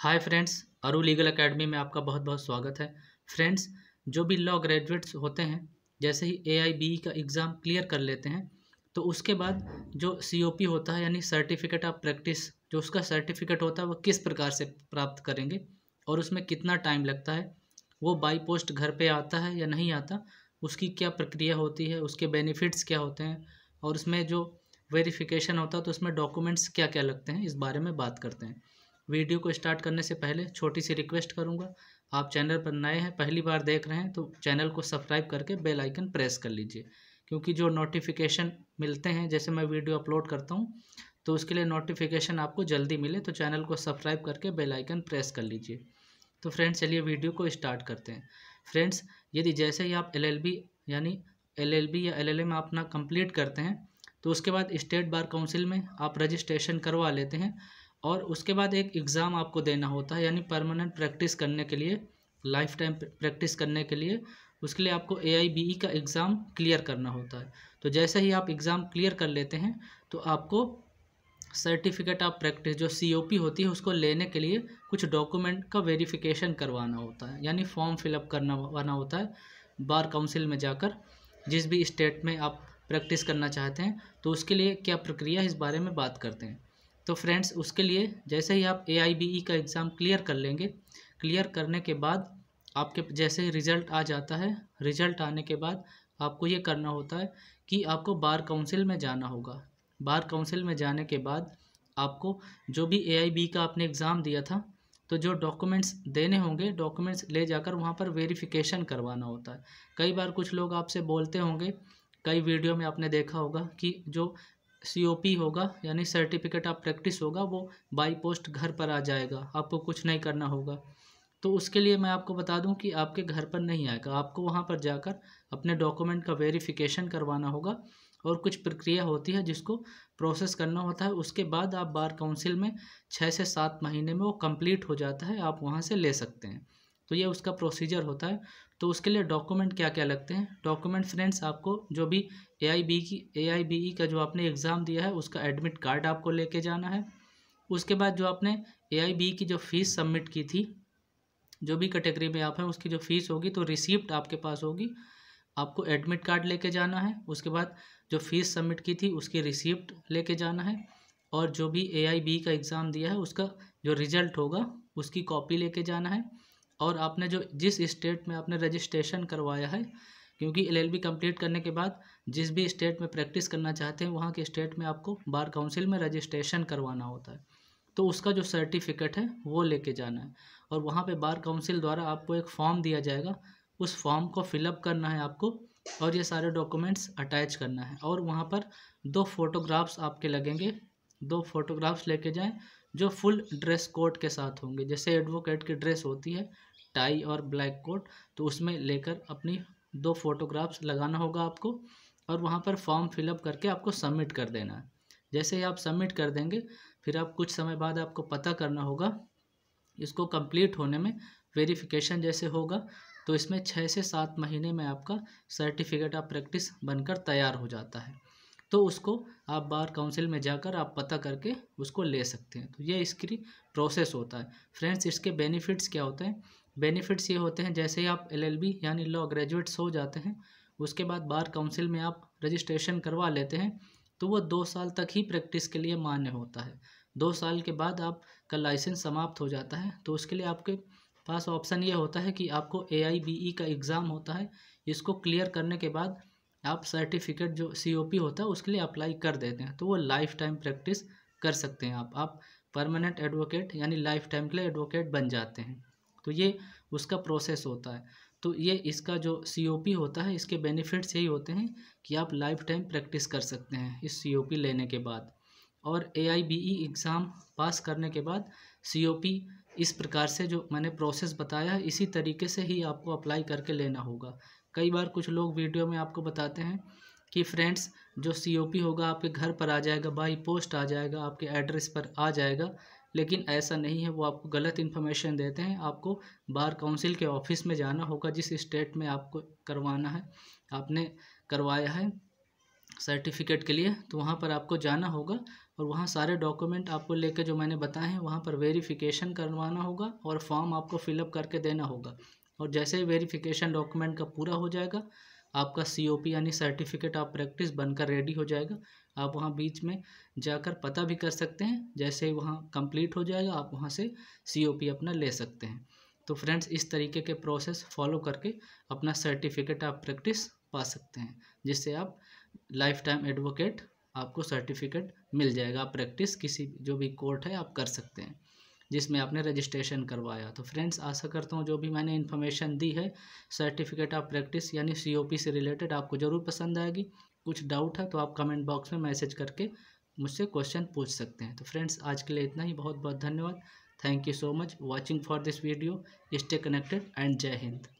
हाय friends अरु legal academy में आपका बहुत बहुत स्वागत है फ्रेंड्स जो भी लॉ ग्रेजुएट्स होते हैं जैसे ही ए आई e का एग्ज़ाम क्लियर कर लेते हैं तो उसके बाद जो सी होता है यानी सर्टिफिकेट ऑफ प्रैक्टिस जो उसका सर्टिफिकेट होता है वो किस प्रकार से प्राप्त करेंगे और उसमें कितना टाइम लगता है वो बाई पोस्ट घर पर आता है या नहीं आता उसकी क्या प्रक्रिया होती है उसके बेनिफिट्स क्या होते हैं और उसमें जो वेरिफिकेशन होता है तो उसमें डॉक्यूमेंट्स क्या क्या लगते हैं इस बारे में बात करते हैं वीडियो को स्टार्ट करने से पहले छोटी सी रिक्वेस्ट करूँगा आप चैनल पर नए हैं पहली बार देख रहे हैं तो चैनल को सब्सक्राइब करके बेल आइकन प्रेस कर लीजिए क्योंकि जो नोटिफिकेशन मिलते हैं जैसे मैं वीडियो अपलोड करता हूँ तो उसके लिए नोटिफिकेशन आपको जल्दी मिले तो चैनल को सब्सक्राइब करके बेलाइकन प्रेस कर लीजिए तो फ्रेंड्स चलिए वीडियो को स्टार्ट करते हैं फ्रेंड्स यदि जैसे ही आप एल यानी एल या एल अपना कंप्लीट करते हैं तो उसके बाद स्टेट बार काउंसिल में आप रजिस्ट्रेशन करवा लेते हैं और उसके बाद एक एग्ज़ाम आपको देना होता है यानी परमानेंट प्रैक्टिस करने के लिए लाइफ टाइम प्रैक्टिस करने के लिए उसके लिए आपको ए e का एग्ज़ाम क्लियर करना होता है तो जैसे ही आप एग्ज़ाम क्लियर कर लेते हैं तो आपको सर्टिफिकेट ऑफ प्रैक्टिस जो सी होती है उसको लेने के लिए कुछ डॉक्यूमेंट का वेरिफिकेशन करवाना होता है यानी फॉर्म फिलअप करना वाना होता है बार काउंसिल में जाकर जिस भी स्टेट में आप प्रैक्टिस करना चाहते हैं तो उसके लिए क्या प्रक्रिया है इस बारे में बात करते हैं तो फ्रेंड्स उसके लिए जैसे ही आप ए e का एग्ज़ाम क्लियर कर लेंगे क्लियर करने के बाद आपके जैसे रिज़ल्ट आ जाता है रिज़ल्ट आने के बाद आपको ये करना होता है कि आपको बार काउंसिल में जाना होगा बार काउंसिल में जाने के बाद आपको जो भी ए e का आपने एग्ज़ाम दिया था तो जो डॉक्यूमेंट्स देने होंगे डॉक्यूमेंट्स ले जाकर वहाँ पर वेरिफिकेशन करवाना होता है कई बार कुछ लोग आपसे बोलते होंगे कई वीडियो में आपने देखा होगा कि जो सी होगा यानी सर्टिफिकेट ऑफ प्रैक्टिस होगा वो बाई पोस्ट घर पर आ जाएगा आपको कुछ नहीं करना होगा तो उसके लिए मैं आपको बता दूं कि आपके घर पर नहीं आएगा आपको वहां पर जाकर अपने डॉक्यूमेंट का वेरिफिकेशन करवाना होगा और कुछ प्रक्रिया होती है जिसको प्रोसेस करना होता है उसके बाद आप बार काउंसिल में छः से सात महीने में वो कंप्लीट हो जाता है आप वहाँ से ले सकते हैं तो ये उसका प्रोसीजर होता है तो उसके लिए डॉक्यूमेंट क्या क्या लगते हैं डॉक्यूमेंट फ्रेंड्स आपको जो भी ए आई बी की ए आई बी ई का जो आपने एग्ज़ाम दिया है उसका एडमिट कार्ड आपको लेके जाना है उसके बाद जो आपने ए आई बी की जो फ़ीस सबमिट की थी जो भी कैटेगरी में आप हैं उसकी जो फ़ीस होगी तो रिसिप्ट आपके पास होगी आपको एडमिट कार्ड लेके जाना है उसके बाद जो फ़ीस सबमिट की थी उसकी रिसिप्ट लेके जाना है और जो भी ए आई बी का एग्ज़ाम दिया है उसका जो रिज़ल्ट होगा उसकी कॉपी लेके जाना है और आपने जो जिस स्टेट में आपने रजिस्ट्रेशन करवाया है क्योंकि एल एल कंप्लीट करने के बाद जिस भी स्टेट में प्रैक्टिस करना चाहते हैं वहाँ के स्टेट में आपको बार काउंसिल में रजिस्ट्रेशन करवाना होता है तो उसका जो सर्टिफिकेट है वो लेके जाना है और वहाँ पे बार काउंसिल द्वारा आपको एक फॉर्म दिया जाएगा उस फॉर्म को फिलअप करना है आपको और ये सारे डॉक्यूमेंट्स अटैच करना है और वहाँ पर दो फोटोग्राफ्स आपके लगेंगे दो फोटोग्राफ्स लेके जाएं जो फुल ड्रेस कोड के साथ होंगे जैसे एडवोकेट की ड्रेस होती है टाई और ब्लैक कोट तो उसमें लेकर अपनी दो फोटोग्राफ्स लगाना होगा आपको और वहाँ पर फॉर्म फिलअप करके आपको सबमिट कर देना है जैसे ही आप सबमिट कर देंगे फिर आप कुछ समय बाद आपको पता करना होगा इसको कंप्लीट होने में वेरिफिकेशन जैसे होगा तो इसमें छः से सात महीने में आपका सर्टिफिकेट ऑफ प्रैक्टिस बनकर तैयार हो जाता है तो उसको आप बार काउंसिल में जाकर आप पता करके उसको ले सकते हैं तो ये इसकी प्रोसेस होता है फ्रेंड्स इसके बेनिफिट्स क्या होते हैं बेनिफिट्स ये होते हैं जैसे ही आप एलएलबी यानी लॉ ग्रेजुएट्स हो जाते हैं उसके बाद बार काउंसिल में आप रजिस्ट्रेशन करवा लेते हैं तो वो दो साल तक ही प्रैक्टिस के लिए मान्य होता है दो साल के बाद आपका लाइसेंस समाप्त हो जाता है तो उसके लिए आपके पास ऑप्शन ये होता है कि आपको ए e का एग्ज़ाम होता है इसको क्लियर करने के बाद आप सर्टिफिकेट जो सी होता है उसके लिए अप्लाई कर देते हैं तो वो लाइफ टाइम प्रैक्टिस कर सकते हैं आप आप परमानेंट एडवोकेट यानी लाइफ टाइम के लिए एडवोकेट बन जाते हैं तो ये उसका प्रोसेस होता है तो ये इसका जो सी होता है इसके बेनिफिट्स यही होते हैं कि आप लाइफ टाइम प्रैक्टिस कर सकते हैं इस सी लेने के बाद और ए एग्ज़ाम पास करने के बाद सी इस प्रकार से जो मैंने प्रोसेस बताया है इसी तरीके से ही आपको अप्लाई करके लेना होगा कई बार कुछ लोग वीडियो में आपको बताते हैं कि फ्रेंड्स जो सीओपी होगा आपके घर पर आ जाएगा बाई पोस्ट आ जाएगा आपके एड्रेस पर आ जाएगा लेकिन ऐसा नहीं है वो आपको गलत इन्फॉर्मेशन देते हैं आपको बार काउंसिल के ऑफिस में जाना होगा जिस स्टेट में आपको करवाना है आपने करवाया है सर्टिफिकेट के लिए तो वहाँ पर आपको जाना होगा और वहाँ सारे डॉक्यूमेंट आपको लेके जो मैंने बताए हैं वहाँ पर वेरिफिकेशन करवाना होगा और फॉर्म आपको फिलअप करके देना होगा और जैसे ही वेरीफिकेशन डॉक्यूमेंट का पूरा हो जाएगा आपका सीओपी यानी सर्टिफिकेट ऑफ प्रैक्टिस बनकर रेडी हो जाएगा आप वहाँ बीच में जाकर पता भी कर सकते हैं जैसे ही वहाँ कंप्लीट हो जाएगा आप वहाँ से सीओपी अपना ले सकते हैं तो फ्रेंड्स इस तरीके के प्रोसेस फॉलो करके अपना सर्टिफिकेट ऑफ प्रैक्टिस पा सकते हैं जिससे आप लाइफ टाइम एडवोकेट आपको सर्टिफिकेट मिल जाएगा आप प्रैक्टिस किसी जो भी कोर्ट है आप कर सकते हैं जिसमें आपने रजिस्ट्रेशन करवाया तो फ्रेंड्स आशा करता हूँ जो भी मैंने इन्फॉर्मेशन दी है सर्टिफिकेट ऑफ प्रैक्टिस यानी सी से रिलेटेड आपको ज़रूर पसंद आएगी कुछ डाउट है तो आप कमेंट बॉक्स में मैसेज करके मुझसे क्वेश्चन पूछ सकते हैं तो फ्रेंड्स आज के लिए इतना ही बहुत बहुत धन्यवाद thank you so much watching for this video stay connected and जय हिंद